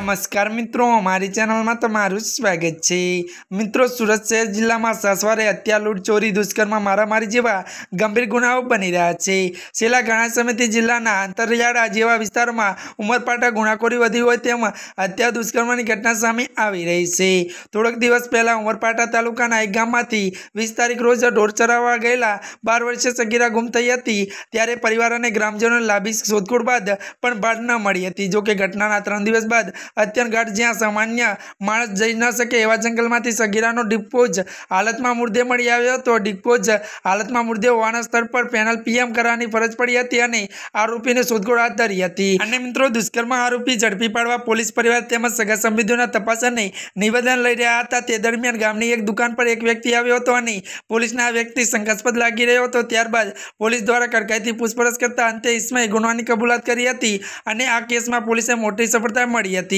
નમસ્કાર મિત્રો અમારી ચેનલમાં તમારું સ્વાગત છે મિત્રો સુરત શહેર જિલ્લામાં સાસવારે હત્યા લૂંટ ચોરી દુષ્કર્મ મારામારી જેવા ગંભીર ગુનાઓ બની રહ્યા છે છેલ્લા ઘણા સમયથી જિલ્લાના આંતરિયાળા જેવા વિસ્તારમાં ઉમરપાટા ગુનાખોરી વધી હોય તેમ હત્યા દુષ્કર્મની ઘટના સામે આવી રહી છે થોડાક દિવસ પહેલાં ઉમરપાટા તાલુકાના એક ગામમાંથી વીસ તારીખ રોજ ઢોર ચરાવવા ગયેલા બાર વર્ષે સગીરા ગુમ થઈ હતી ત્યારે પરિવાર અને ગ્રામજનોને લાંબી શોધખોળ બાદ પણ બાદ ન મળી હતી જોકે ઘટનાના ત્રણ દિવસ બાદ અત્યંત જ્યાં સામાન્ય માણસ જઈ ન શકે એવા જંગલમાંથી સગીરાનો ડિસ્પોઝ હાલતમાં મુર્દે મળી આવ્યો હતો ડિસ્પોઝ હાલતમાં મુર્દે હોવાના સ્તર પર પેનલ પીએમ કરવાની ફરજ પડી હતી અને આરોપીને શોધખોળ હાથ ધરી હતી અને મિત્રો દુષ્કર્મ આરોપી ઝડપી પાડવા પોલીસ પરિવાર તેમજ સગા સંબંધીઓના તપાસ અને નિવેદન લઈ રહ્યા હતા તે દરમિયાન ગામની એક દુકાન પર એક વ્યક્તિ આવ્યો હતો અને પોલીસના આ વ્યક્તિ શંકાસ્પદ લાગી રહ્યો હતો ત્યારબાદ પોલીસ દ્વારા કડકાઈથી પૂછપરછ કરતા અંતે ઇસ્માએ ગુનાની કબૂલાત કરી હતી અને આ કેસમાં પોલીસે મોટી સફળતા મળી હતી